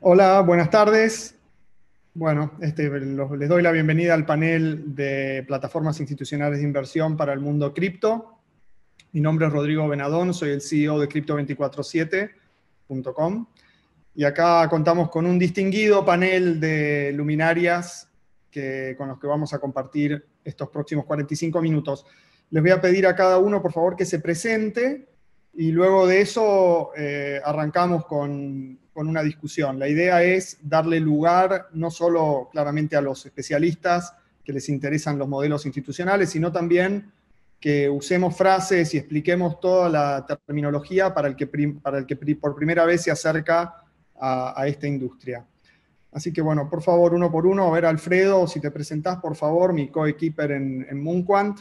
Hola, buenas tardes. Bueno, este, les doy la bienvenida al panel de plataformas institucionales de inversión para el mundo cripto. Mi nombre es Rodrigo Benadón, soy el CEO de Crypto247.com y acá contamos con un distinguido panel de luminarias que, con los que vamos a compartir estos próximos 45 minutos. Les voy a pedir a cada uno, por favor, que se presente y luego de eso eh, arrancamos con con una discusión. La idea es darle lugar no solo claramente a los especialistas que les interesan los modelos institucionales, sino también que usemos frases y expliquemos toda la terminología para el que, para el que por primera vez se acerca a, esta industria. Así que bueno, por favor, uno por uno, a ver Alfredo, si te presentás, por favor, mi co en, en Moonquant.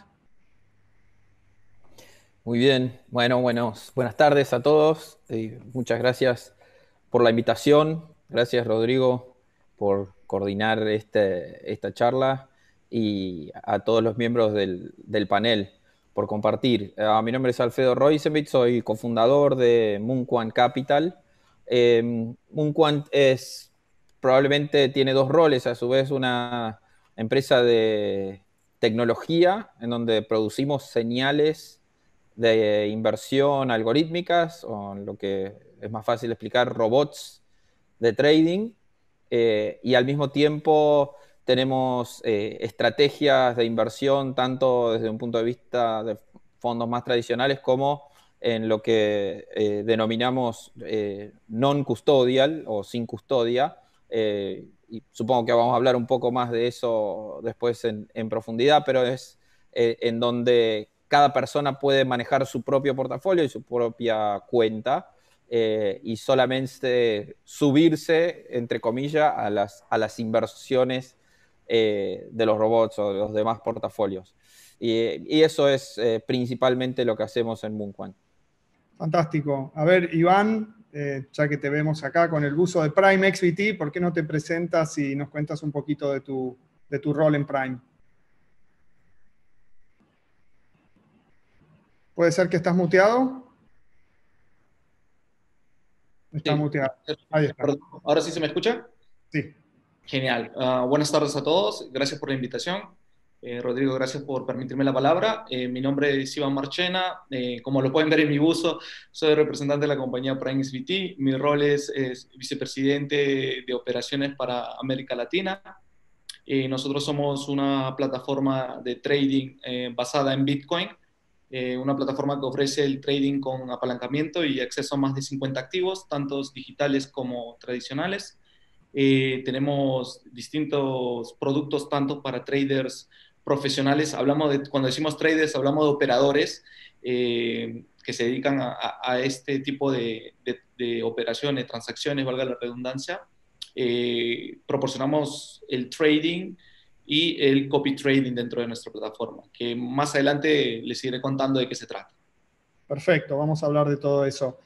Muy bien, bueno, buenos, buenas tardes a todos. Eh, muchas gracias por la invitación. Gracias, Rodrigo, por coordinar este, esta charla y a todos los miembros del, panel por compartir. Eh, mi nombre es Alfredo Roisevich, soy cofundador de Moonquant Capital. Eh, Moonquant es, probablemente tiene dos roles, a su vez una empresa de tecnología en donde producimos señales de inversión algorítmicas, o lo que es más fácil explicar, robots de trading eh, y al mismo tiempo tenemos eh, estrategias de inversión tanto desde un punto de vista de fondos más tradicionales como en lo que eh, denominamos non-custodial o sin custodia. y supongo que vamos a hablar un poco más de eso después en profundidad, pero es en donde cada persona puede manejar su propio portafolio y su propia cuenta eh, y solamente subirse, entre comillas, a las, a las inversiones eh, de los robots o de los demás portafolios. Y, eso es eh, principalmente lo que hacemos en Moonquan. Fantástico. A ver, Iván, ya que te vemos acá con el buzo de Prime XBT, ¿por qué no te presentas y nos cuentas un poquito de tu, de tu rol en Prime? ¿Puede ser que estás muteado? Está muteado. ¿Ahora sí se me escucha? Sí. Genial. Ah, buenas tardes a todos. Gracias por la invitación. Eh, Rodrigo, gracias por permitirme la palabra. Eh, mi nombre es Iván Marchena. Eh, como lo pueden ver en mi buzo, soy representante de la compañía Prime SBT. Mi rol es, es vicepresidente de operaciones para América Latina. nosotros somos una plataforma de trading basada en Bitcoin. Eh, una plataforma que ofrece el trading con apalancamiento y acceso a más de 50 activos, tantos digitales como tradicionales. Eh, tenemos distintos productos, tanto para traders profesionales, hablamos de, cuando decimos traders, hablamos de operadores eh, que se dedican a, este tipo de, de, operaciones, transacciones, valga la redundancia. proporcionamos el trading y el copy trading dentro de nuestra plataforma, que más adelante les iré contando de qué se trata. Perfecto, vamos a hablar de todo eso.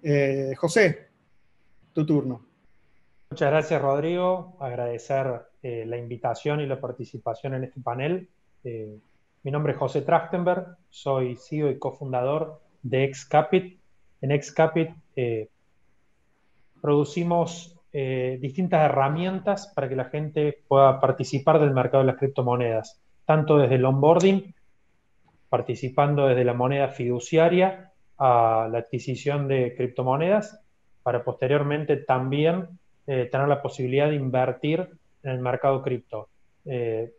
Eh, José, tu turno. Muchas gracias, Rodrigo. Agradecer eh, la invitación y la participación en este panel. Eh, mi nombre es José Trachtenberg, soy CEO y cofundador de Excapit. En Excapit producimos eh, distintas herramientas para que la gente pueda participar del mercado de las criptomonedas, tanto desde el onboarding, participando desde la moneda fiduciaria a la adquisición de criptomonedas, para posteriormente también eh, tener la posibilidad de invertir en el mercado cripto. Eh,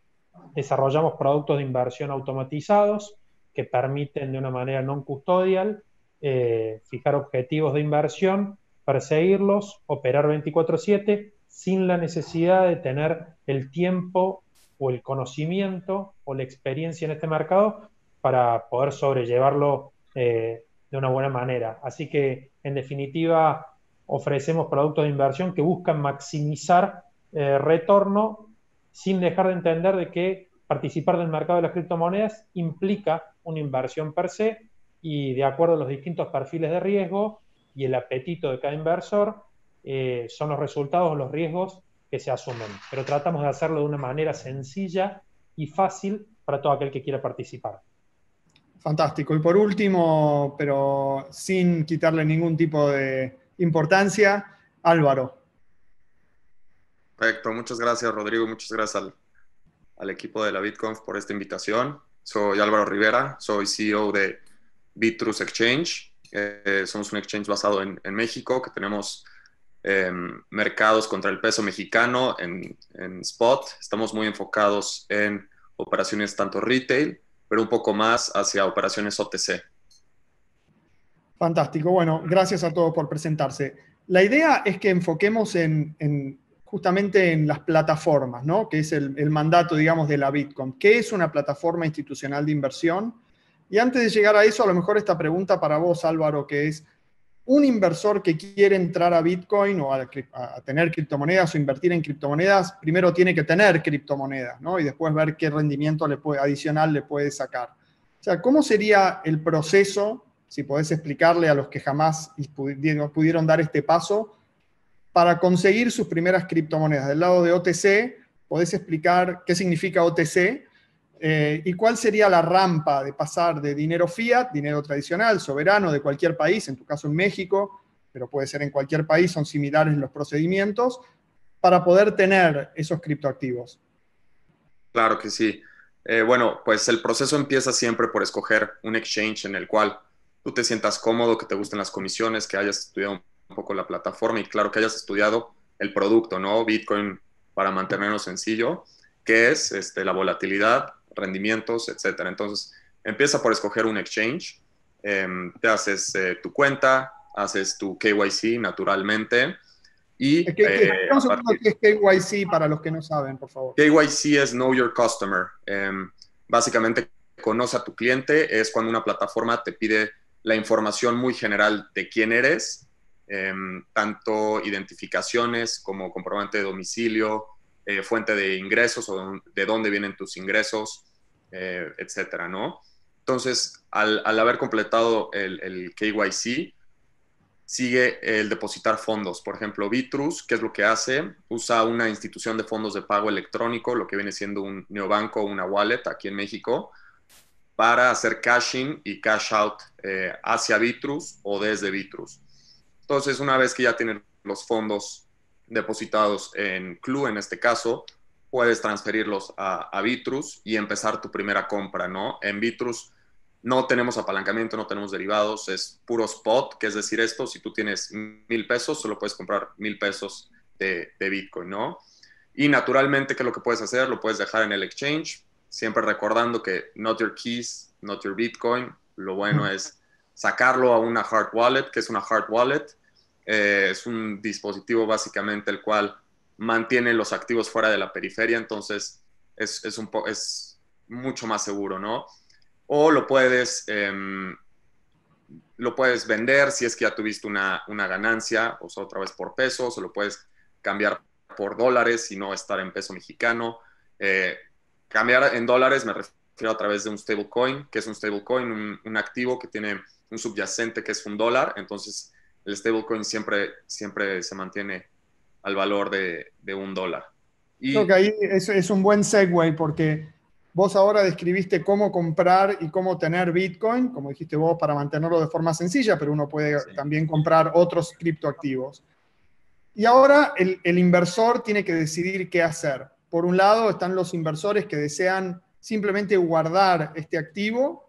desarrollamos productos de inversión automatizados que permiten de una manera non custodial fijar objetivos de inversión perseguirlos, operar 24/7 sin la necesidad de tener el tiempo o el conocimiento o la experiencia en este mercado para poder sobrellevarlo eh, de una buena manera. Así que, en definitiva, ofrecemos productos de inversión que buscan maximizar eh, retorno sin dejar de entender de que participar del mercado de las criptomonedas implica una inversión per se y de acuerdo a los distintos perfiles de riesgo, y el apetito de cada inversor eh, son los resultados, los riesgos que se asumen. Pero tratamos de hacerlo de una manera sencilla y fácil para todo aquel que quiera participar. Fantástico. Y por último, pero sin quitarle ningún tipo de importancia, Álvaro. Perfecto. Muchas gracias, Rodrigo. Muchas gracias al, al equipo de la BitConf por esta invitación. Soy Álvaro Rivera, soy CEO de Bitrus Exchange eh, somos un exchange basado en, México, que tenemos em, mercados contra el peso mexicano en, spot. Estamos muy enfocados en operaciones tanto retail, pero un poco más hacia operaciones OTC. Fantástico. Bueno, gracias a todos por presentarse. La idea es que enfoquemos justamente en las plataformas, ¿no? Que es el, el, mandato, digamos, de la Bitcoin. ¿Qué es una plataforma institucional de inversión? Y antes de llegar a eso, a lo mejor esta pregunta para vos, Álvaro, que es, un inversor que quiere entrar a Bitcoin o a, tener criptomonedas o invertir en criptomonedas, primero tiene que tener criptomonedas, ¿no? Y después ver qué rendimiento le puede, adicional le puede sacar. O sea, ¿cómo sería el proceso, si podés explicarle a los que jamás pudieron dar este paso, para conseguir sus primeras criptomonedas? Del lado de OTC, podés explicar qué significa OTC eh, ¿Y cuál sería la rampa de pasar de dinero fiat, dinero tradicional, soberano de cualquier país, en tu caso en México, pero puede ser en cualquier país, son similares los procedimientos, para poder tener esos criptoactivos? Claro que sí. Eh, bueno, pues el proceso empieza siempre por escoger un exchange en el cual tú te sientas cómodo, que te gusten las comisiones, que hayas estudiado un poco la plataforma y claro que hayas estudiado el producto, ¿no? Bitcoin para mantenerlo sencillo. ¿Qué es este, la volatilidad, rendimientos, etc. Entonces, empieza por escoger un exchange, em, te haces eh, tu cuenta, haces tu KYC naturalmente. Y, eh, eh, ¿Qué, es KYC para los que no saben, por favor? KYC es Know Your Customer. Em, básicamente, conoce a tu cliente, es cuando una plataforma te pide la información muy general de quién eres, em, tanto identificaciones como comprobante de domicilio, eh, fuente de ingresos o de dónde vienen tus ingresos, eh, etcétera, ¿no? Entonces, al, haber completado el, KYC, sigue el depositar fondos. Por ejemplo, Vitrus, ¿qué es lo que hace? Usa una institución de fondos de pago electrónico, lo que viene siendo un neobanco o una wallet aquí en México, para hacer cashing y cash out eh, hacia Vitrus o desde Vitrus. Entonces, una vez que ya tienen los fondos depositados en Clue en este caso, puedes transferirlos a, Bitrus y empezar tu primera compra, ¿no? En Vitrus no tenemos apalancamiento, no tenemos derivados, es puro spot, que es decir esto, si tú tienes mil pesos, solo puedes comprar mil pesos de, Bitcoin, ¿no? Y naturalmente, ¿qué es lo que puedes hacer? Lo puedes dejar en el exchange, siempre recordando que not your keys, not your Bitcoin, lo bueno es sacarlo a una hard wallet, que es una hard wallet, eh, es un dispositivo básicamente el cual mantiene los activos fuera de la periferia, entonces es, un es mucho más seguro, ¿no? O lo puedes, em, lo puedes vender si es que ya tuviste una, una ganancia, o otra vez por pesos, o lo puedes cambiar por dólares y no estar en peso mexicano. Eh, cambiar en dólares me refiero a través de un stablecoin, que es un stablecoin, un, un activo que tiene un subyacente que es un dólar, entonces el stablecoin siempre, siempre se mantiene al valor de, un dólar. Y, Creo que ahí es, un buen segue porque vos ahora describiste cómo comprar y cómo tener Bitcoin, como dijiste vos, para mantenerlo de forma sencilla, pero uno puede también comprar otros criptoactivos. Y ahora el, el inversor tiene que decidir qué hacer. Por un lado están los inversores que desean simplemente guardar este activo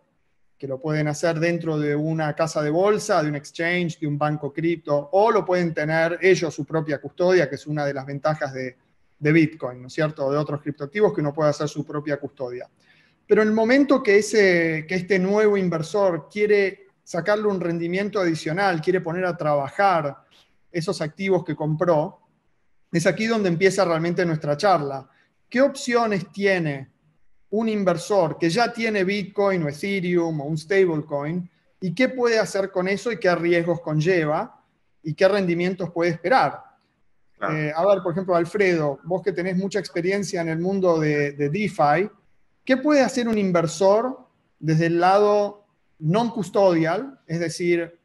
que lo pueden hacer dentro de una casa de bolsa, de un exchange, de un banco cripto, o lo pueden tener ellos su propia custodia, que es una de las ventajas de, Bitcoin, ¿no es cierto?, de otros criptoactivos que uno puede hacer su propia custodia. Pero en el momento que, ese, que este nuevo inversor quiere sacarle un rendimiento adicional, quiere poner a trabajar esos activos que compró, es aquí donde empieza realmente nuestra charla. ¿Qué opciones tiene un inversor que ya tiene Bitcoin o Ethereum o un stablecoin y qué puede hacer con eso y qué riesgos conlleva y qué rendimientos puede esperar. Eh, a ver, por ejemplo, Alfredo, vos que tenés mucha experiencia en el mundo de, DeFi, ¿qué puede hacer un inversor desde el lado non-custodial, es decir,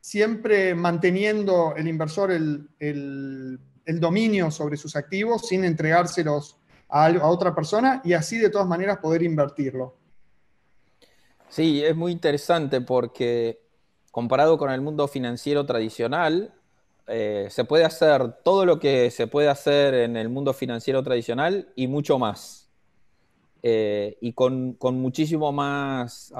siempre manteniendo el inversor el, el dominio sobre sus activos sin entregárselos a, otra persona y así de todas maneras poder invertirlo. Sí, es muy interesante porque comparado con el mundo financiero tradicional, eh, se puede hacer todo lo que se puede hacer en el mundo financiero tradicional y mucho más. Eh, y con, muchísimo más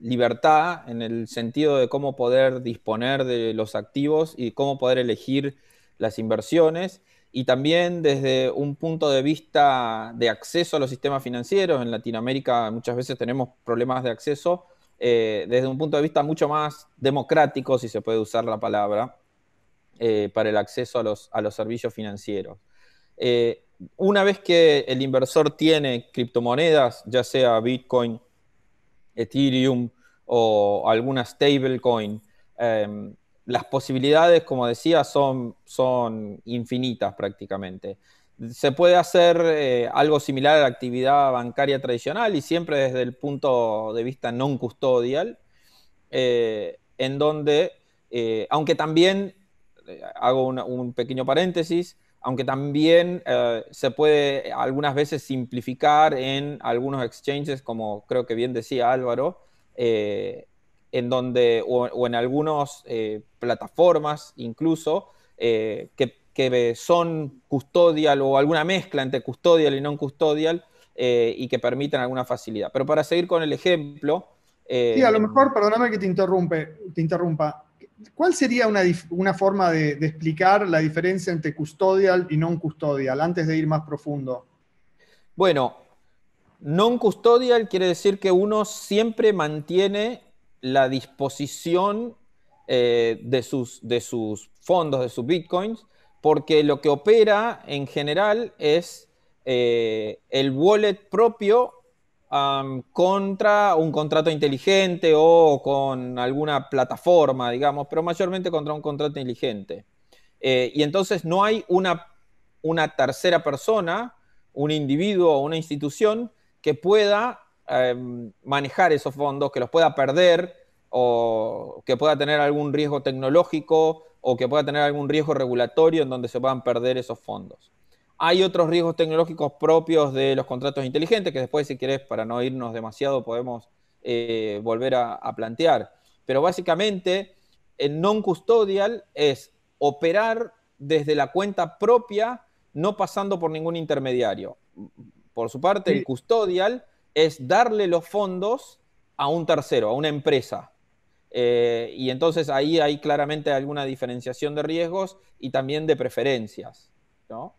libertad en el sentido de cómo poder disponer de los activos y cómo poder elegir las inversiones y también desde un punto de vista de acceso a los sistemas financieros. En Latinoamérica muchas veces tenemos problemas de acceso eh, desde un punto de vista mucho más democrático, si se puede usar la palabra, eh, para el acceso a los, a los servicios financieros. Eh, una vez que el inversor tiene criptomonedas, ya sea Bitcoin, Ethereum o alguna stablecoin, em, las posibilidades, como decía, son, son infinitas prácticamente. Se puede hacer eh, algo similar a la actividad bancaria tradicional y siempre desde el punto de vista non custodial, eh, en donde, eh, aunque también, hago un pequeño paréntesis, aunque también se puede algunas veces simplificar en algunos exchanges, como creo que bien decía Álvaro, en donde, o, en algunas eh, plataformas incluso, eh, que, son custodial o alguna mezcla entre custodial y non custodial eh, y que permiten alguna facilidad. Pero para seguir con el ejemplo... sí, a lo mejor, perdóname que te, interrumpe, te interrumpa. ¿Cuál sería una, una forma de, de, explicar la diferencia entre custodial y non custodial antes de ir más profundo? Bueno, non custodial quiere decir que uno siempre mantiene la disposición eh, de, sus, de sus fondos, de sus bitcoins, porque lo que opera en general es eh, el wallet propio contra un contrato inteligente o con alguna plataforma, digamos, pero mayormente contra un contrato inteligente. Eh, y entonces no hay una, una tercera persona, un individuo o una institución que pueda Em, manejar esos fondos, que los pueda perder o que pueda tener algún riesgo tecnológico o que pueda tener algún riesgo regulatorio en donde se puedan perder esos fondos. Hay otros riesgos tecnológicos propios de los contratos inteligentes, que después, si quieres para no irnos demasiado, podemos eh, volver a, plantear. Pero básicamente, el non-custodial es operar desde la cuenta propia, no pasando por ningún intermediario. Por su parte, el custodial es darle los fondos a un tercero, a una empresa. Eh, y entonces ahí hay claramente alguna diferenciación de riesgos y también de preferencias, ¿no?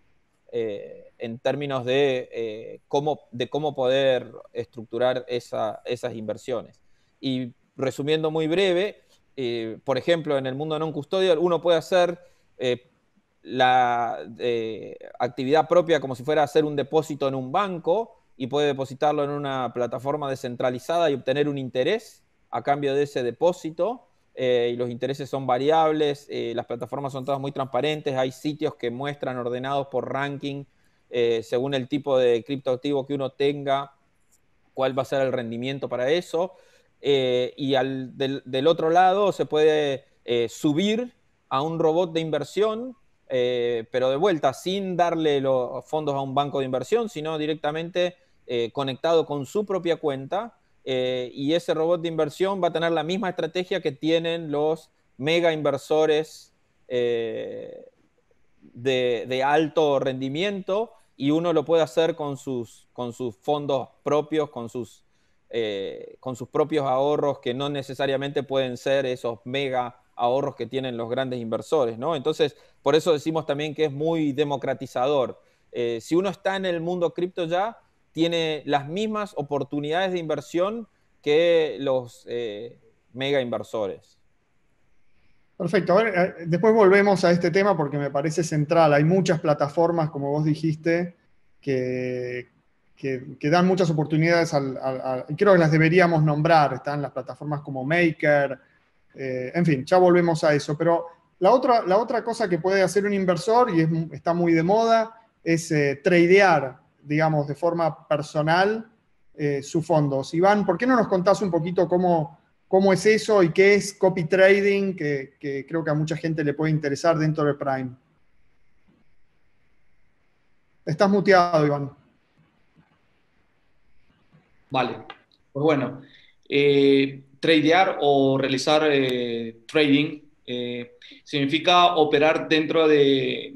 Eh, en términos de, eh, cómo, de cómo poder estructurar esas inversiones. Y resumiendo muy breve, por ejemplo, en el mundo non custodio uno puede hacer la actividad propia como si fuera hacer un depósito en un banco, y puede depositarlo en una plataforma descentralizada y obtener un interés a cambio de ese depósito. Eh, y los intereses son variables, eh, las plataformas son todas muy transparentes, hay sitios que muestran ordenados por ranking eh, según el tipo de criptoactivo que uno tenga, cuál va a ser el rendimiento para eso. y al, del, otro lado se puede subir a un robot de inversión pero de vuelta, sin darle los fondos a un banco de inversión, sino directamente eh, conectado con su propia cuenta eh, y ese robot de inversión va a tener la misma estrategia que tienen los mega inversores eh, de, alto rendimiento y uno lo puede hacer con sus, con sus fondos propios, con sus, con sus propios ahorros que no necesariamente pueden ser esos mega ahorros que tienen los grandes inversores, ¿no? Entonces, por eso decimos también que es muy democratizador. si uno está en el mundo cripto ya, tiene las mismas oportunidades de inversión que los eh, mega inversores. Perfecto. Eh, después volvemos a este tema porque me parece central. Hay muchas plataformas, como vos dijiste, que, que, dan muchas oportunidades. creo que las deberíamos nombrar. Están las plataformas como Maker. Eh, en fin, ya volvemos a eso. Pero la otra, la otra cosa que puede hacer un inversor y está muy de moda es tradear digamos, de forma personal eh, su fondo. Iván, ¿por qué no nos contás un poquito cómo, cómo es eso y qué es copy trading, que, creo que a mucha gente le puede interesar dentro de Prime? Estás muteado, Iván. Vale, pues bueno, eh, tradear o realizar eh, trading eh, significa operar dentro de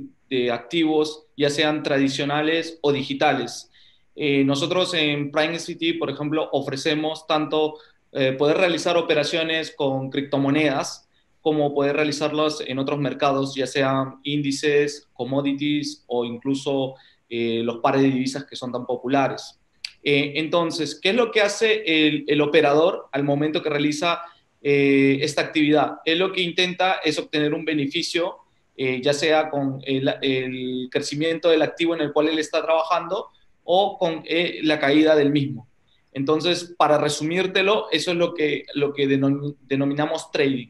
activos ya sean tradicionales o digitales. Eh, nosotros en Prime City, por ejemplo, ofrecemos tanto eh, poder realizar operaciones con criptomonedas como poder realizarlas en otros mercados, ya sean índices, commodities o incluso eh, los pares de divisas que son tan populares. entonces, ¿qué es lo que hace el, el operador al momento que realiza esta actividad? Él lo que intenta es obtener un beneficio eh, ya sea con el, crecimiento del activo en el cual él está trabajando o con eh, la caída del mismo. Entonces, para resumírtelo, eso es lo que, lo que denominamos trading.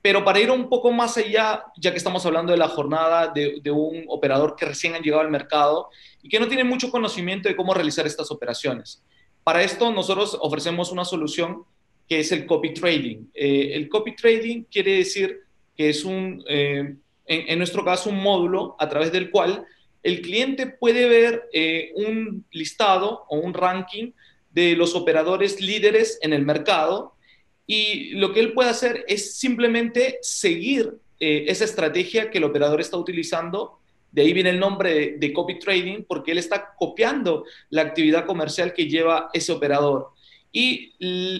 Pero para ir un poco más allá, ya que estamos hablando de la jornada de, un operador que recién ha llegado al mercado y que no tiene mucho conocimiento de cómo realizar estas operaciones. Para esto nosotros ofrecemos una solución que es el copy trading. Eh, el copy trading quiere decir que es un, en, nuestro caso, un módulo a través del cual el cliente puede ver eh, un listado o un ranking de los operadores líderes en el mercado y lo que él puede hacer es simplemente seguir eh, esa estrategia que el operador está utilizando. De ahí viene el nombre de, copy trading, porque él está copiando la actividad comercial que lleva ese operador. Y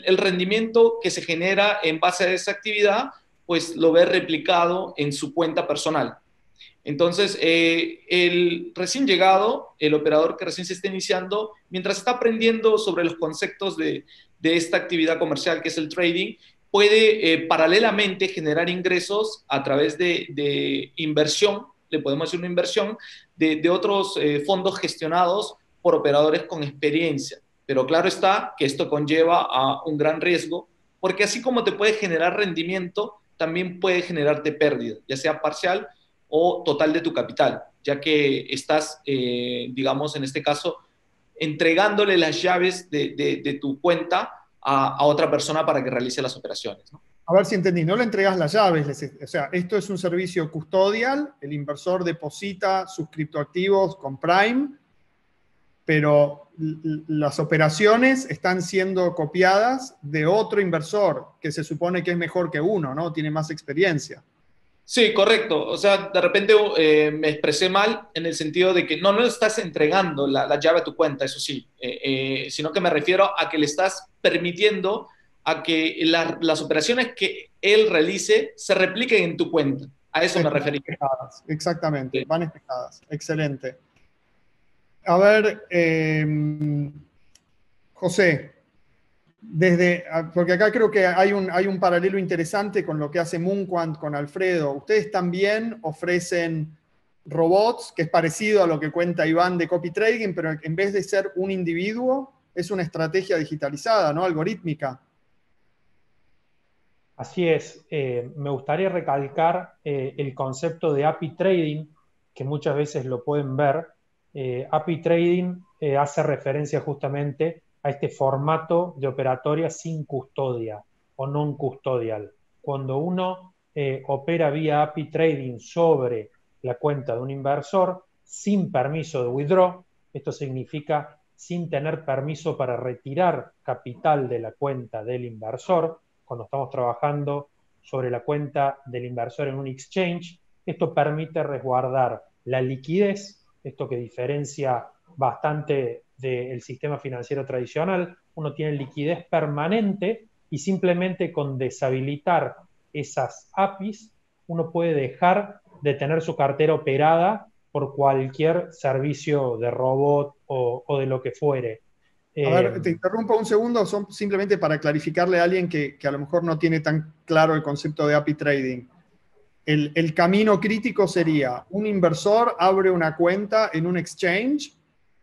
el rendimiento que se genera en base a esa actividad pues lo ve replicado en su cuenta personal. Entonces, eh, el recién llegado, el operador que recién se está iniciando, mientras está aprendiendo sobre los conceptos de, esta actividad comercial que es el trading, puede eh, paralelamente generar ingresos a través de, de, inversión, le podemos decir una inversión, de, otros eh, fondos gestionados por operadores con experiencia. Pero claro está que esto conlleva a un gran riesgo, porque así como te puede generar rendimiento, también puede generarte pérdida, ya sea parcial o total de tu capital, ya que estás, eh, digamos, en este caso, entregándole las llaves de, tu cuenta a, otra persona para que realice las operaciones. A ver si entendí, no le entregas las llaves, o sea, esto es un servicio custodial, el inversor deposita sus criptoactivos con Prime, pero las operaciones están siendo copiadas de otro inversor que se supone que es mejor que uno, ¿no? Tiene más experiencia. Sí, correcto. O sea, de repente eh, me expresé mal en el sentido de que no, no estás entregando la, llave a tu cuenta, eso sí, eh, eh, sino que me refiero a que le estás permitiendo a que las operaciones que él realice se repliquen en tu cuenta. A eso me referí. Exactamente, van espejadas. Excelente. A ver, em, José, desde, porque acá creo que hay un, hay un paralelo interesante con lo que hace Moonquant con Alfredo. Ustedes también ofrecen robots, que es parecido a lo que cuenta Iván de copy trading, pero en vez de ser un individuo, es una estrategia digitalizada, ¿no? Algorítmica. Así es. Eh, me gustaría recalcar eh, el concepto de API trading, que muchas veces lo pueden ver eh, API Trading eh, hace referencia justamente a este formato de operatoria sin custodia o non custodial. Cuando uno eh, opera vía API Trading sobre la cuenta de un inversor sin permiso de withdraw, esto significa sin tener permiso para retirar capital de la cuenta del inversor, cuando estamos trabajando sobre la cuenta del inversor en un exchange, esto permite resguardar la liquidez esto que diferencia bastante del sistema financiero tradicional, uno tiene liquidez permanente y simplemente con deshabilitar esas APIs, uno puede dejar de tener su cartera operada por cualquier servicio de robot o, de lo que fuere. A ver, eh, te interrumpo un segundo, son simplemente para clarificarle a alguien que, a lo mejor no tiene tan claro el concepto de API trading el, camino crítico sería, un inversor abre una cuenta en un exchange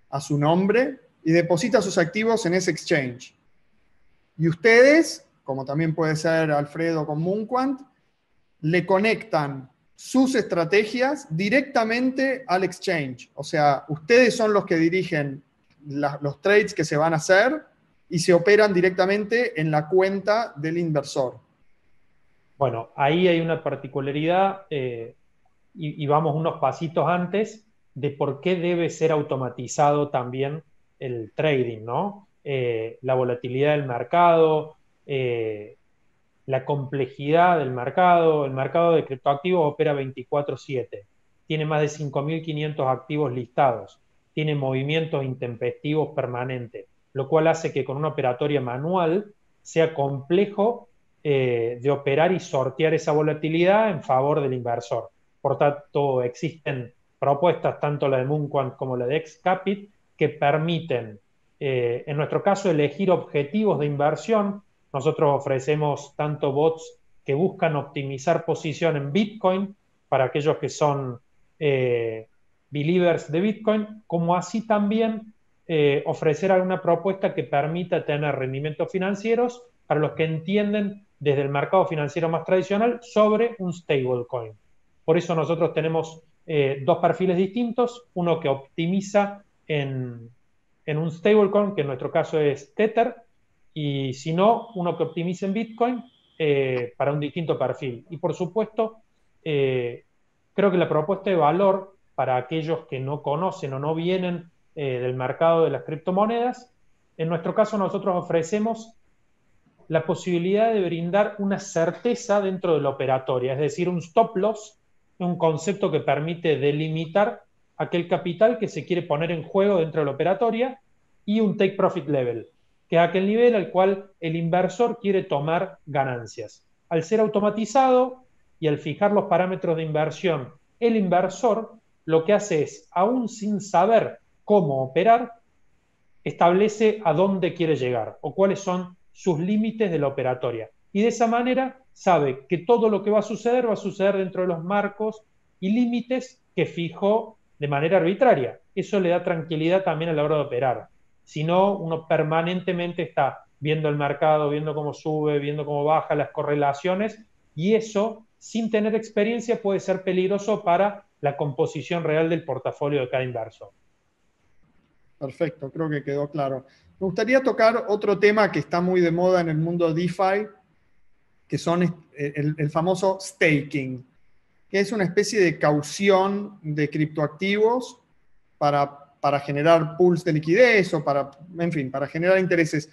a su nombre y deposita sus activos en ese exchange. Y ustedes, como también puede ser Alfredo con Moonquant, le conectan sus estrategias directamente al exchange. O sea, ustedes son los que dirigen los trades que se van a hacer y se operan directamente en la cuenta del inversor. Bueno, ahí hay una particularidad eh, y, vamos unos pasitos antes de por qué debe ser automatizado también el trading, ¿no? Eh, la volatilidad del mercado, eh, la complejidad del mercado. El mercado de criptoactivos opera 24/7, tiene más de 5.500 activos listados, tiene movimientos intempestivos permanentes, lo cual hace que con una operatoria manual sea complejo eh, de operar y sortear esa volatilidad en favor del inversor. Por tanto, existen propuestas, tanto la de Moonquant como la de Excapit, que permiten, eh, en nuestro caso, elegir objetivos de inversión. Nosotros ofrecemos tanto bots que buscan optimizar posición en Bitcoin para aquellos que son eh, believers de Bitcoin, como así también ofrecer alguna propuesta que permita tener rendimientos financieros para los que entienden desde el mercado financiero más tradicional sobre un stablecoin. Por eso nosotros tenemos eh, dos perfiles distintos, uno que optimiza en, un stablecoin, que en nuestro caso es Tether, y si no, uno que optimiza en Bitcoin eh, para un distinto perfil. Y por supuesto, eh, creo que la propuesta de valor para aquellos que no conocen o no vienen del mercado de las criptomonedas, en nuestro caso nosotros ofrecemos la posibilidad de brindar una certeza dentro de la operatoria, es decir, un stop loss, un concepto que permite delimitar aquel capital que se quiere poner en juego dentro de la operatoria y un take profit level, que es aquel nivel al cual el inversor quiere tomar ganancias. Al ser automatizado y al fijar los parámetros de inversión, el inversor lo que hace es, aún sin saber cómo operar, establece a dónde quiere llegar o cuáles son sus límites de la operatoria. Y de esa manera sabe que todo lo que va a suceder va a suceder dentro de los marcos y límites que fijó de manera arbitraria. Eso le da tranquilidad también a la hora de operar. Si no, uno permanentemente está viendo el mercado, viendo cómo sube, viendo cómo baja las correlaciones y eso, sin tener experiencia, puede ser peligroso para la composición real del portafolio de cada inversor. Perfecto, creo que quedó claro. Me gustaría tocar otro tema que está muy de moda en el mundo DeFi, que son eh, el, famoso staking, que es una especie de caución de criptoactivos para, para, generar pools de liquidez o para, en fin, para generar intereses,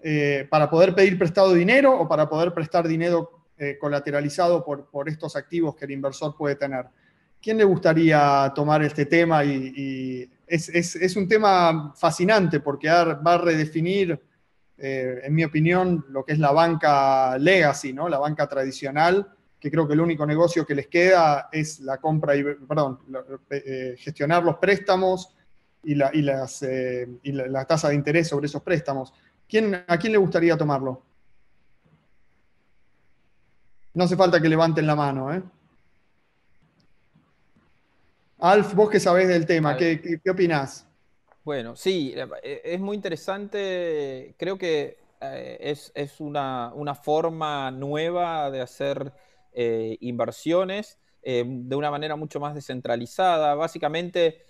eh, para poder pedir prestado dinero o para poder prestar dinero eh, colateralizado por, estos activos que el inversor puede tener. ¿Quién le gustaría tomar este tema y es, un tema fascinante porque va a redefinir, eh, en mi opinión, lo que es la banca legacy, ¿no? la banca tradicional, que creo que el único negocio que les queda es la compra y, perdón, eh, gestionar los préstamos y eh, la, tasa de interés sobre esos préstamos. ¿A quién le gustaría tomarlo? No hace falta que levanten la mano, ¿eh? Alf, vos que sabés del tema, ¿qué, qué, opinás? Bueno, sí, eh, eh, es muy interesante, creo que eh, es, una, forma nueva de hacer inversiones de una manera mucho más descentralizada. Básicamente,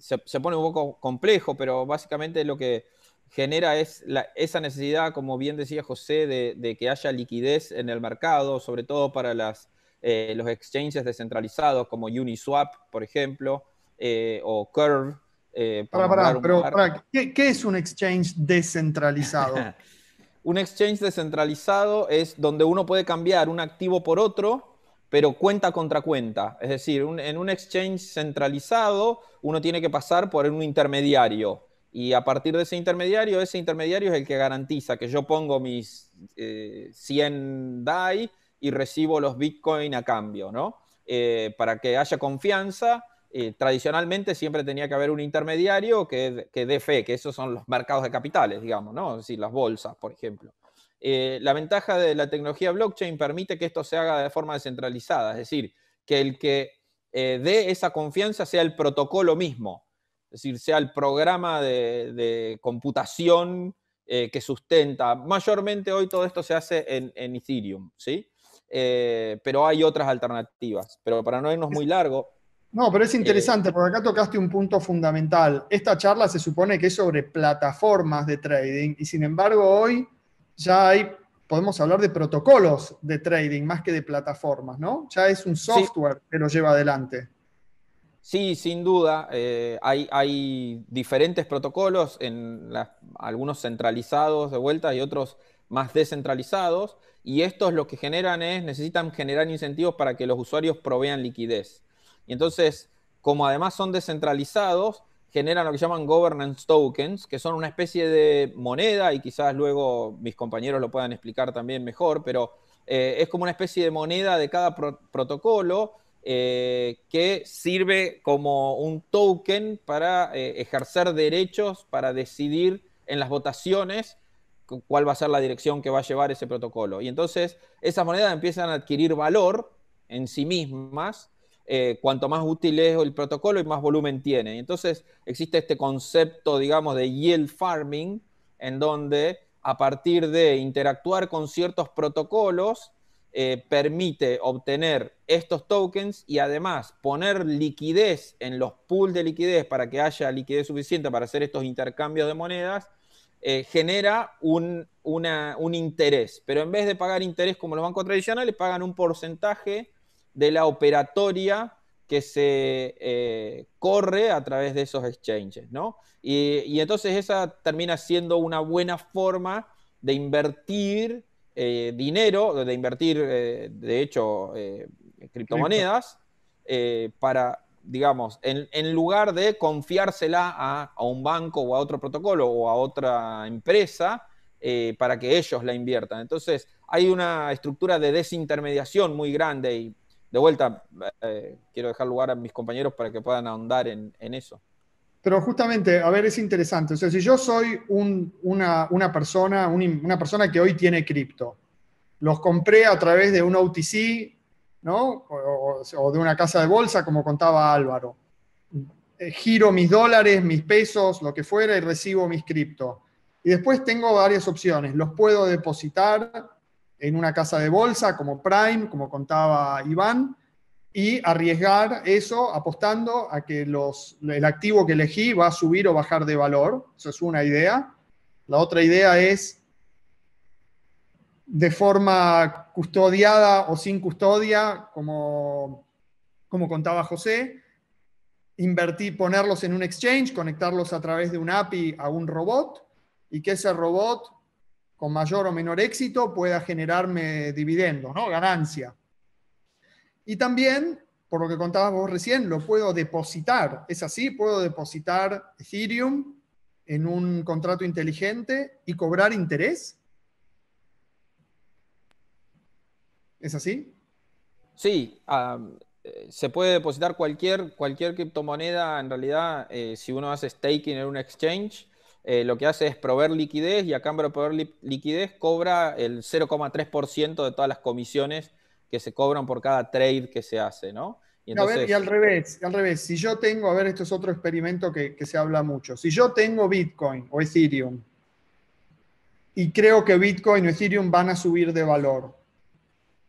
se, pone un poco complejo, pero básicamente lo que genera es esa necesidad, como bien decía José, de que haya liquidez en el mercado, sobre todo para las eh, los exchanges descentralizados como Uniswap, por ejemplo, eh, o Curve. Eh, para para, ¿qué, es un exchange descentralizado? un exchange descentralizado es donde uno puede cambiar un activo por otro, pero cuenta contra cuenta. Es decir, en un exchange centralizado uno tiene que pasar por un intermediario. Y a partir de ese intermediario, ese intermediario es el que garantiza que yo pongo mis 100 eh, DAI y recibo los Bitcoin a cambio, ¿no? Eh, para que haya confianza, eh, tradicionalmente siempre tenía que haber un intermediario que, dé fe, que esos son los mercados de capitales, digamos, ¿no? Es decir, las bolsas, por ejemplo. Eh, la ventaja de la tecnología blockchain permite que esto se haga de forma descentralizada, es decir, que el que dé esa confianza sea el protocolo mismo, es decir, sea el programa de, computación que sustenta. Mayormente hoy todo esto se hace en, en Ethereum, ¿sí? Eh, pero hay otras alternativas. Pero para no irnos muy largo. No, pero es eh, interesante, porque acá tocaste un punto fundamental. Esta charla se supone que es sobre plataformas de trading y sin embargo hoy ya hay, podemos hablar de protocolos de trading más que de plataformas, ¿no? Ya es un software que lo lleva adelante. Sí, sin duda. Eh, hay, hay, diferentes protocolos, en algunos centralizados de vuelta y otros más descentralizados, y estos lo que generan es, necesitan generar incentivos para que los usuarios provean liquidez. Y entonces, como además son descentralizados, generan lo que llaman governance tokens, que son una especie de moneda, y quizás luego mis compañeros lo puedan explicar también mejor, pero eh, es como una especie de moneda de cada protocolo eh, que sirve como un token para eh, ejercer derechos, para decidir en las votaciones cuál va a ser la dirección que va a llevar ese protocolo. Y entonces esas monedas empiezan a adquirir valor en sí mismas, eh, cuanto más útil es el protocolo y más volumen tiene. Y entonces existe este concepto, digamos, de yield farming, en donde a partir de interactuar con ciertos protocolos, eh, permite obtener estos tokens y además poner liquidez en los pools de liquidez para que haya liquidez suficiente para hacer estos intercambios de monedas eh, genera un, interés. Pero en vez de pagar interés como los bancos tradicionales, pagan un porcentaje de la operatoria que se eh, corre a través de esos exchanges, ¿no? Y, entonces esa termina siendo una buena forma de invertir eh, dinero, de invertir, de hecho, criptomonedas, para, digamos, en, lugar de confiársela a, un banco o a otro protocolo o a otra empresa eh, para que ellos la inviertan. Entonces, hay una estructura de desintermediación muy grande y de vuelta, eh, quiero dejar lugar a mis compañeros para que puedan ahondar en, eso. Pero justamente, a ver, es interesante. O sea, si yo soy una, persona, una persona que hoy tiene cripto, los compré a través de un OTC, ¿no? o de una casa de bolsa, como contaba Álvaro. Eh, giro mis dólares, mis pesos, lo que fuera, y recibo mis cripto. Y después tengo varias opciones. Los puedo depositar en una casa de bolsa como Prime, como contaba Iván, y arriesgar eso apostando a que los, el activo que elegí va a subir o bajar de valor. eso es una idea. La otra idea es de forma custodiada o sin custodia, como, como contaba José. invertir, ponerlos en un exchange, conectarlos a través de un API a un robot y que ese robot, con mayor o menor éxito, pueda generarme dividendos, ¿no? ganancia. Y también, por lo que contabas vos recién, lo puedo depositar. Es así, puedo depositar Ethereum en un contrato inteligente y cobrar interés. ¿Es así? Sí, ah, eh, se puede depositar cualquier, cualquier criptomoneda, en realidad, eh, si uno hace staking en un exchange, eh, lo que hace es proveer liquidez y a cambio de proveer liquidez cobra el 0,3% de todas las comisiones que se cobran por cada trade que se hace, ¿no? Y, y al revés, al revés, si yo tengo, a ver, esto es otro experimento que, que se habla mucho, si yo tengo Bitcoin o Ethereum y creo que Bitcoin o Ethereum van a subir de valor,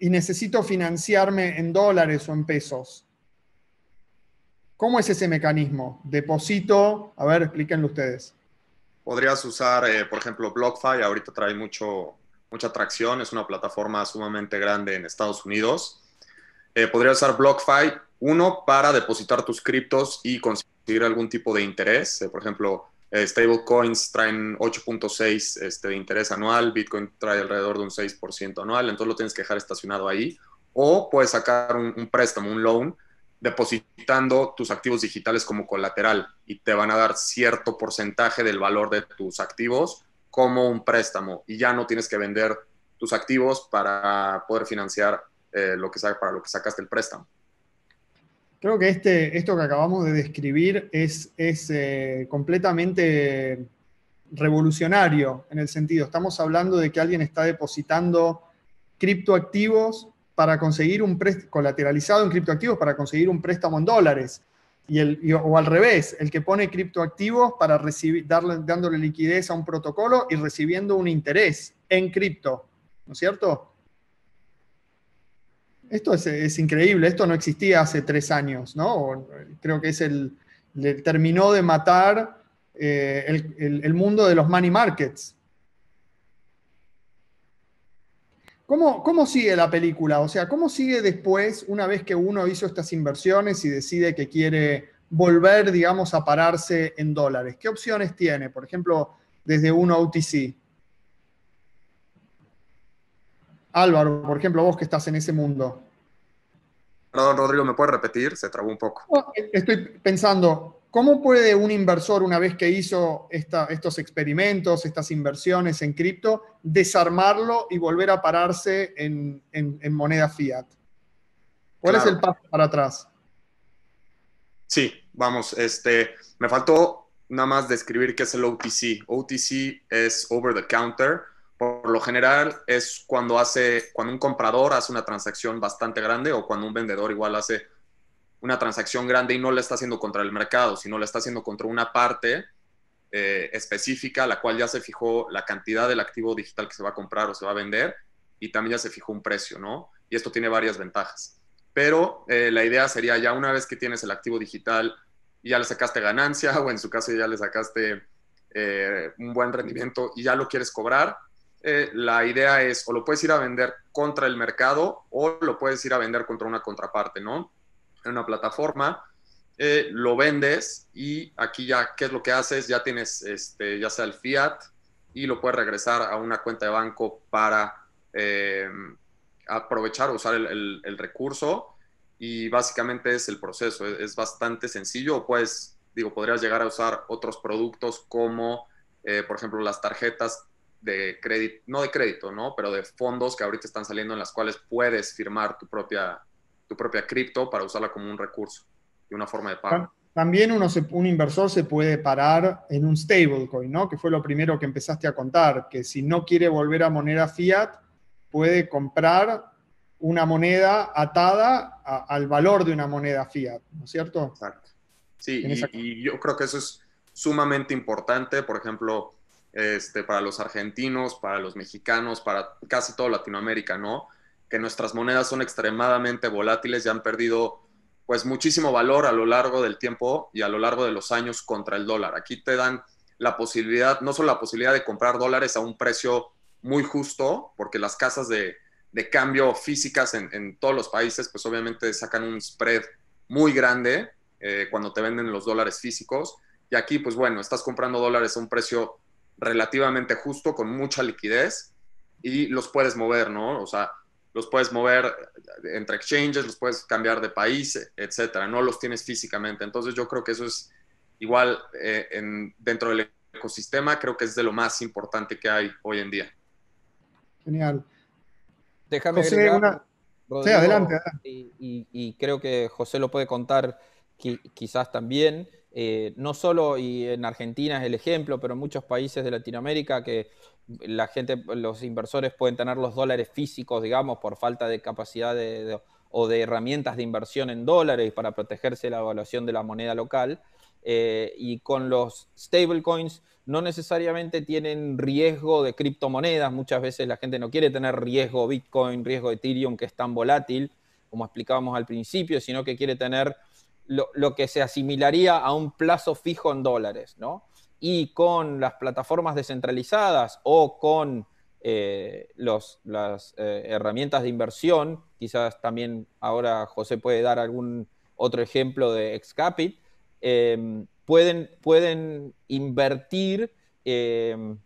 y necesito financiarme en dólares o en pesos. ¿Cómo es ese mecanismo? Deposito, a ver, explíquenlo ustedes. Podrías usar, eh, por ejemplo, BlockFi, ahorita trae mucho, mucha atracción. es una plataforma sumamente grande en Estados Unidos. Eh, podrías usar BlockFi, uno, para depositar tus criptos y conseguir algún tipo de interés, eh, por ejemplo, eh, stablecoins traen 8.6 este, de interés anual, Bitcoin trae alrededor de un 6% anual, entonces lo tienes que dejar estacionado ahí. O puedes sacar un, préstamo, un loan, depositando tus activos digitales como colateral y te van a dar cierto porcentaje del valor de tus activos como un préstamo y ya no tienes que vender tus activos para poder financiar eh, lo que para lo que sacaste el préstamo. Creo que este, esto que acabamos de describir es, es eh, completamente revolucionario en el sentido, estamos hablando de que alguien está depositando criptoactivos para conseguir un préstamo, colateralizado en criptoactivos para conseguir un préstamo en dólares. Y el, o al revés, el que pone criptoactivos para recibir, darle, dándole liquidez a un protocolo y recibiendo un interés en cripto, ¿no es cierto? Esto es, increíble, esto no existía hace tres años, ¿no? creo que es el, terminó de matar eh, el, mundo de los money markets. ¿Cómo, ¿Cómo sigue la película? O sea, ¿cómo sigue después, una vez que uno hizo estas inversiones y decide que quiere volver, digamos, a pararse en dólares? ¿Qué opciones tiene, por ejemplo, desde un OTC? Álvaro, por ejemplo, vos que estás en ese mundo. Rodrigo, ¿me puede repetir? Se trabó un poco. E-, estoy pensando, ¿cómo puede un inversor, una vez que hizo estos experimentos, estas inversiones en cripto, desarmarlo y volver a pararse en, moneda fiat? ¿Cuál es el paso para atrás? Sí, vamos, este, me faltó nada más describir qué es el OTC. OTC es over the counter por lo general es cuando hace, cuando un comprador hace una transacción bastante grande o cuando un vendedor igual hace una transacción grande y no la está haciendo contra el mercado, sino la está haciendo contra una parte eh, específica, la cual ya se fijó la cantidad del activo digital que se va a comprar o se va a vender y también ya se fijó un precio, ¿no? Y esto tiene varias ventajas. Pero eh, la idea sería ya una vez que tienes el activo digital y ya le sacaste ganancia o en su caso ya le sacaste eh, un buen rendimiento y ya lo quieres cobrar, eh, la idea es o lo puedes ir a vender contra el mercado o lo puedes ir a vender contra una contraparte, ¿no? En una plataforma, eh, lo vendes y aquí ya, ¿qué es lo que haces? Ya tienes, este, ya sea el fiat y lo puedes regresar a una cuenta de banco para em, aprovechar o usar el, recurso y básicamente es el proceso, e-, es, bastante sencillo, pues digo, podrías llegar a usar otros productos como, eh, por ejemplo, las tarjetas de crédito, no de crédito, ¿no? Pero de fondos que ahorita están saliendo en las cuales puedes firmar tu propia, tu propia cripto para usarla como un recurso y una forma de pago. También uno un inversor se puede parar en un stablecoin, ¿no? Que fue lo primero que empezaste a contar, que si no quiere volver a moneda fiat, puede comprar una moneda atada al valor de una moneda fiat, ¿no es cierto? Exacto. Sí, y, y yo creo que eso es sumamente importante. Por ejemplo, este, para los argentinos, para los mexicanos, para casi toda Latinoamérica, ¿no? Que nuestras monedas son extremadamente volátiles y han perdido pues muchísimo valor a lo largo del tiempo y a lo largo de los años contra el dólar. Aquí te dan la posibilidad, no solo la posibilidad de comprar dólares a un precio muy justo, porque las casas de, cambio físicas en, todos los países, pues obviamente sacan un spread muy grande eh, cuando te venden los dólares físicos. Y aquí, pues bueno, estás comprando dólares a un precio relativamente justo, con mucha liquidez, y los puedes mover, ¿no? O sea, los puedes mover entre exchanges, los puedes cambiar de país, etcétera. No los tienes físicamente. Entonces yo creo que eso es igual eh, dentro del ecosistema, creo que es de lo más importante que hay hoy en día. Genial. Déjame sí, adelante. Y, creo que José lo puede contar quizás también. Eh, no solo, y en Argentina es el ejemplo, pero en muchos países de Latinoamérica que la gente, los inversores pueden tener los dólares físicos, digamos, por falta de capacidad o de herramientas de inversión en dólares para protegerse la evaluación de la moneda local. Eh, y con los stablecoins no necesariamente tienen riesgo de criptomonedas, muchas veces la gente no quiere tener riesgo Bitcoin, riesgo Ethereum, que es tan volátil, como explicábamos al principio, sino que quiere tener lo, que se asimilaría a un plazo fijo en dólares, ¿no? Y con las plataformas descentralizadas o con eh, las eh, herramientas de inversión, quizás también ahora José puede dar algún otro ejemplo de Excapit, em, pueden, pueden invertir em,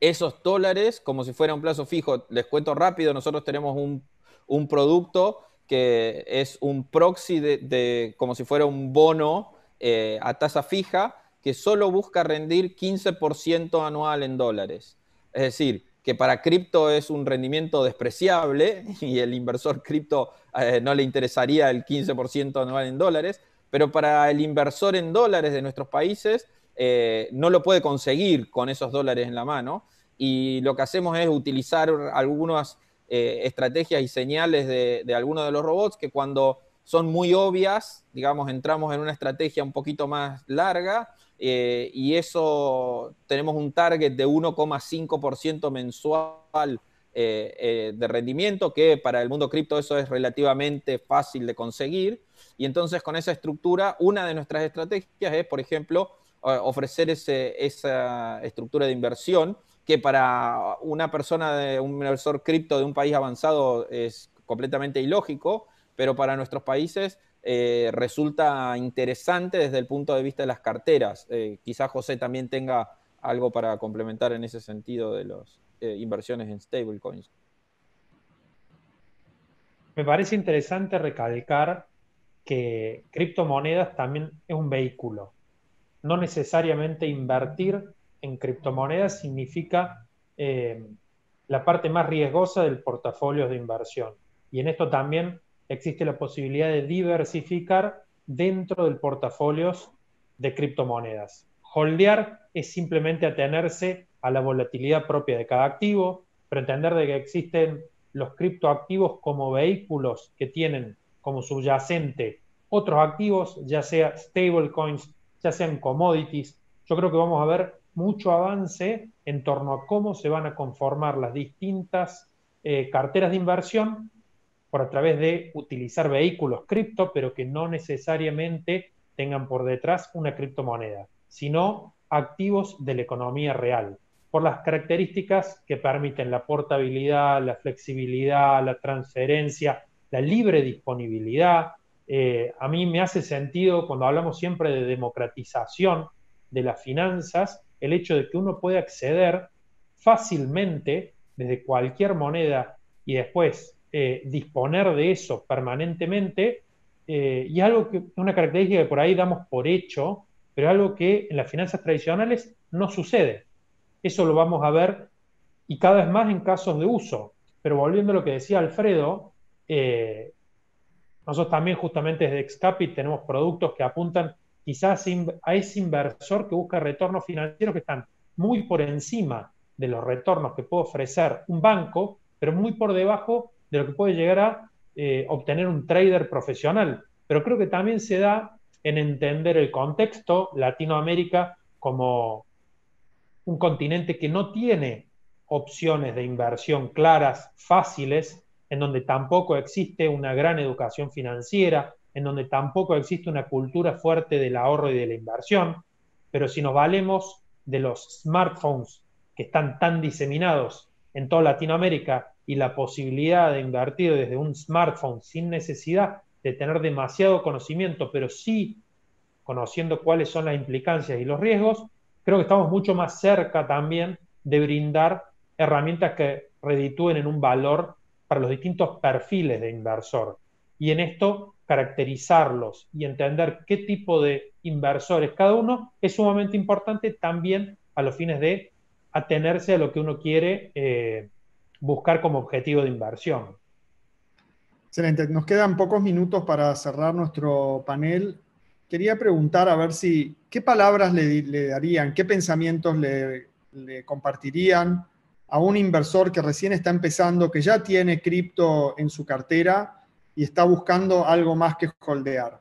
esos dólares como si fuera un plazo fijo. Les cuento rápido, nosotros tenemos un, un producto que es un proxy de, como si fuera un bono eh, a tasa fija que solo busca rendir 15% anual en dólares. Es decir, que para cripto es un rendimiento despreciable y el inversor cripto eh, no le interesaría el 15% anual en dólares, pero para el inversor en dólares de nuestros países eh, no lo puede conseguir con esos dólares en la mano y lo que hacemos es utilizar algunas eh, estrategias y señales de, algunos de los robots que cuando son muy obvias, digamos, entramos en una estrategia un poquito más larga eh, y eso tenemos un target de 1,5% mensual eh, de rendimiento, que para el mundo cripto eso es relativamente fácil de conseguir. Y entonces con esa estructura, una de nuestras estrategias es, por ejemplo, ofrecer esa estructura de inversión que para una persona, de, un inversor cripto de un país avanzado es completamente ilógico, pero para nuestros países eh, resulta interesante desde el punto de vista de las carteras. Eh, quizás José también tenga algo para complementar en ese sentido de las eh, inversiones en stablecoins. Me parece interesante recalcar que criptomonedas también es un vehículo. No necesariamente invertir en criptomonedas significa eh, la parte más riesgosa del portafolio de inversión. Y en esto también existe la posibilidad de diversificar dentro del portafolios de criptomonedas. Holdear es simplemente atenerse a la volatilidad propia de cada activo, pretender de que existen los criptoactivos como vehículos que tienen como subyacente otros activos, ya sea stablecoins, ya sean commodities. Yo creo que vamos a ver mucho avance en torno a cómo se van a conformar las distintas eh, carteras de inversión por a través de utilizar vehículos cripto, pero que no necesariamente tengan por detrás una criptomoneda, sino activos de la economía real, por las características que permiten la portabilidad, la flexibilidad, la transferencia, la libre disponibilidad. Eh, a mí me hace sentido cuando hablamos siempre de democratización de las finanzas, el hecho de que uno puede acceder fácilmente desde cualquier moneda y después eh, disponer de eso permanentemente, eh, y algo que es una característica que por ahí damos por hecho, pero algo que en las finanzas tradicionales no sucede. Eso lo vamos a ver y cada vez más en casos de uso. Pero volviendo a lo que decía Alfredo, eh, nosotros también justamente desde Excapit tenemos productos que apuntan quizás a ese inversor que busca retornos financieros que están muy por encima de los retornos que puede ofrecer un banco, pero muy por debajo de lo que puede llegar a eh, obtener un trader profesional. Pero creo que también se da en entender el contexto Latinoamérica como un continente que no tiene opciones de inversión claras, fáciles, en donde tampoco existe una gran educación financiera, en donde tampoco existe una cultura fuerte del ahorro y de la inversión, pero si nos valemos de los smartphones que están tan diseminados en toda Latinoamérica y la posibilidad de invertir desde un smartphone sin necesidad de tener demasiado conocimiento, pero sí conociendo cuáles son las implicancias y los riesgos, creo que estamos mucho más cerca también de brindar herramientas que reditúen en un valor para los distintos perfiles de inversor. Y en esto caracterizarlos y entender qué tipo de inversores cada uno es sumamente importante también a los fines de atenerse a lo que uno quiere eh, buscar como objetivo de inversión. Excelente, nos quedan pocos minutos para cerrar nuestro panel. Quería preguntar a ver si, ¿qué palabras le, darían, qué pensamientos le compartirían a un inversor que recién está empezando, que ya tiene cripto en su cartera y está buscando algo más que holdear.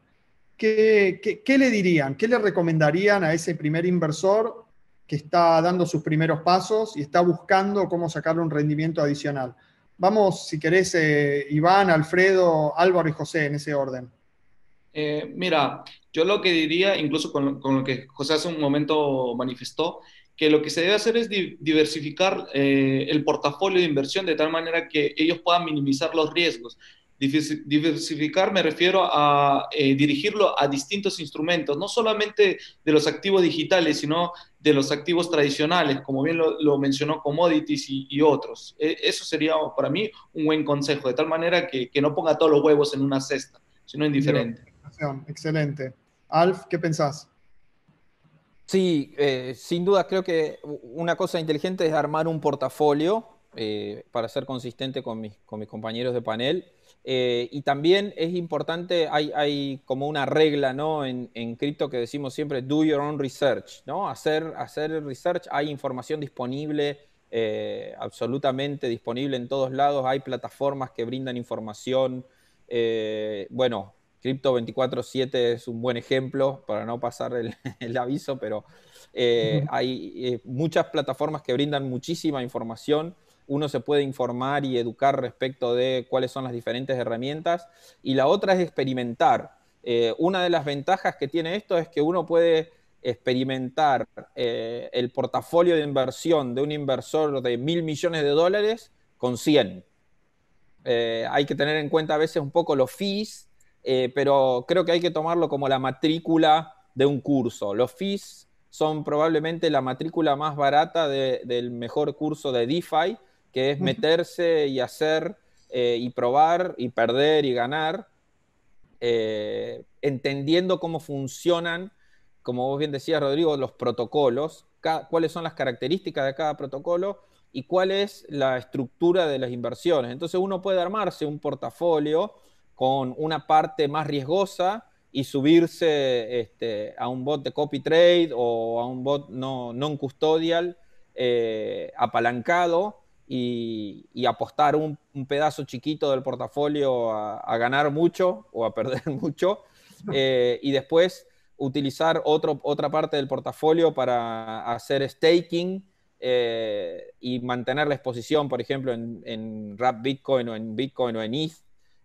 ¿Qué, le dirían? ¿Qué le recomendarían a ese primer inversor que está dando sus primeros pasos y está buscando cómo sacar un rendimiento adicional? Vamos, si querés, eh, Iván, Alfredo, Álvaro y José, en ese orden. Eh, mira, yo lo que diría, incluso con, lo que José hace un momento manifestó, que lo que se debe hacer es diversificar eh, el portafolio de inversión de tal manera que ellos puedan minimizar los riesgos. Diversificar me refiero a eh, dirigirlo a distintos instrumentos, no solamente de los activos digitales, sino de los activos tradicionales, como bien lo, mencionó Commodities y, otros. E-, eso sería para mí un buen consejo, de tal manera que, no ponga todos los huevos en una cesta, sino en indiferente. Excelente. Alf, ¿qué pensás? Sí, eh, sin duda creo que una cosa inteligente es armar un portafolio eh, para ser consistente con mis, con mis compañeros de panel eh, y también es importante, hay, como una regla en, cripto que decimos siempre, do your own research, ¿no? hacer, hacer research, hay información disponible, eh, absolutamente disponible en todos lados, hay plataformas que brindan información. Eh, bueno, Crypto 24-7 es un buen ejemplo, para no pasar el aviso, pero hay muchas plataformas que brindan muchísima información uno se puede informar y educar respecto de cuáles son las diferentes herramientas, y la otra es experimentar. Eh, una de las ventajas que tiene esto es que uno puede experimentar eh, el portafolio de inversión de un inversor de mil millones de dólares con 100. Eh, hay que tener en cuenta a veces un poco los fees, pero creo que hay que tomarlo como la matrícula de un curso. Los fees son probablemente la matrícula más barata del mejor curso de DeFi, que es meterse y hacer eh, y probar y perder y ganar, eh, entendiendo cómo funcionan, como vos bien decías, Rodrigo, los protocolos, cuáles son las características de cada protocolo y cuál es la estructura de las inversiones. Entonces uno puede armarse un portafolio con una parte más riesgosa y subirse este, a un bot de copy trade o a un bot no, non custodial eh, apalancado y, apostar un, pedazo chiquito del portafolio a, ganar mucho o a perder mucho eh, y después utilizar otra parte del portafolio para hacer staking eh, y mantener la exposición, por ejemplo, en, Rap Bitcoin o en Bitcoin o en ETH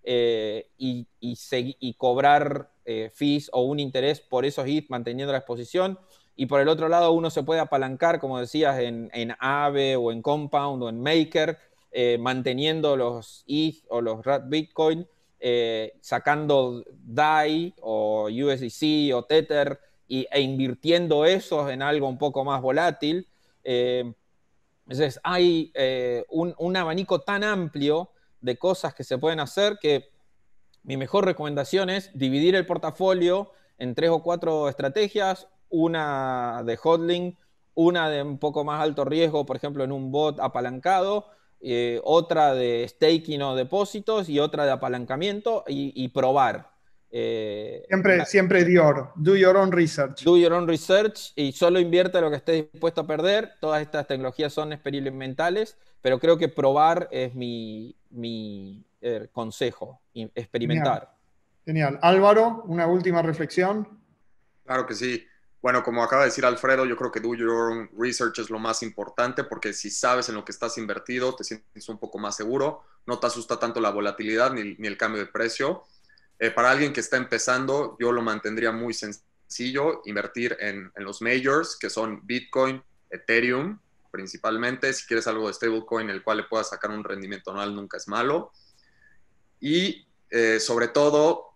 eh, y, y, y, cobrar fees o un interés por esos ETH manteniendo la exposición y por el otro lado uno se puede apalancar, como decías, en, en o en Compound o en Maker, eh, manteniendo los ETH o los RAT Bitcoin, eh, sacando DAI o USDC o Tether e invirtiendo esos en algo un poco más volátil. Eh, entonces hay un, un abanico tan amplio de cosas que se pueden hacer que mi mejor recomendación es dividir el portafolio en tres o cuatro estrategias una de hodling, una de un poco más alto riesgo, por ejemplo, en un bot apalancado, eh, otra de staking o depósitos y otra de apalancamiento y, probar. Eh, siempre, siempre Dior, do your own research. Do your own research y solo invierte lo que estés dispuesto a perder. Todas estas tecnologías son experimentales, pero creo que probar es mi, mi er, consejo, experimentar. Genial. Álvaro, una última reflexión. Claro que sí. Bueno, como acaba de decir Alfredo, yo creo que do your own research es lo más importante porque si sabes en lo que estás invertido, te sientes un poco más seguro, no te asusta tanto la volatilidad ni, el cambio de precio. Eh, para alguien que está empezando, yo lo mantendría muy sencillo, invertir en, los majors, que son Bitcoin, Ethereum, principalmente. Si quieres algo de stablecoin, el cual le puedas sacar un rendimiento anual, nunca es malo. Y eh, sobre todo,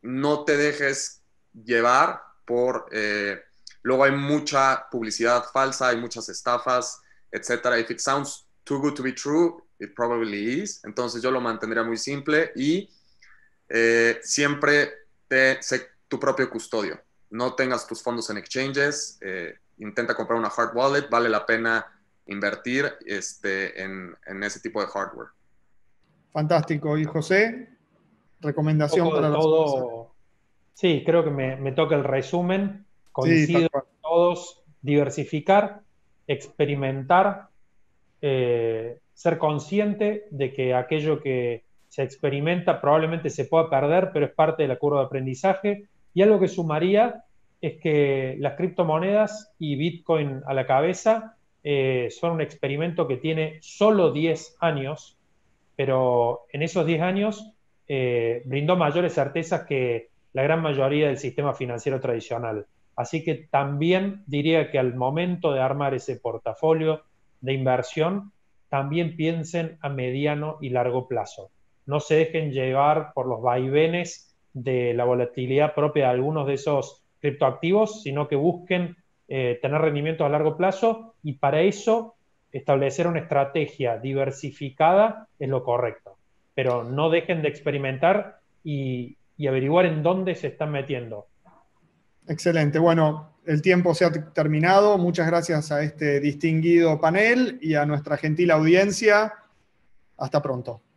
no te dejes llevar por... Eh, luego hay mucha publicidad falsa, hay muchas estafas, etcétera, If it sounds too good to be true, it probably is. Entonces yo lo mantendría muy simple y eh, siempre te, sé tu propio custodio. No tengas tus fondos en exchanges, eh, intenta comprar una hard wallet, vale la pena invertir este, en, ese tipo de hardware. Fantástico. Y José, recomendación para todo, Sí, creo que me, toca el resumen. Coincido con todos, diversificar, experimentar, eh, ser consciente de que aquello que se experimenta probablemente se pueda perder, pero es parte de la curva de aprendizaje. Y algo que sumaría es que las criptomonedas y Bitcoin a la cabeza eh, son un experimento que tiene solo 10 años, pero en esos 10 años eh, brindó mayores certezas que la gran mayoría del sistema financiero tradicional. Así que también diría que al momento de armar ese portafolio de inversión, también piensen a mediano y largo plazo. No se dejen llevar por los vaivenes de la volatilidad propia de algunos de esos criptoactivos, sino que busquen eh, tener rendimientos a largo plazo y para eso establecer una estrategia diversificada es lo correcto. Pero no dejen de experimentar y, y averiguar en dónde se están metiendo. Excelente. Bueno, el tiempo se ha terminado. Muchas gracias a este distinguido panel y a nuestra gentil audiencia. Hasta pronto.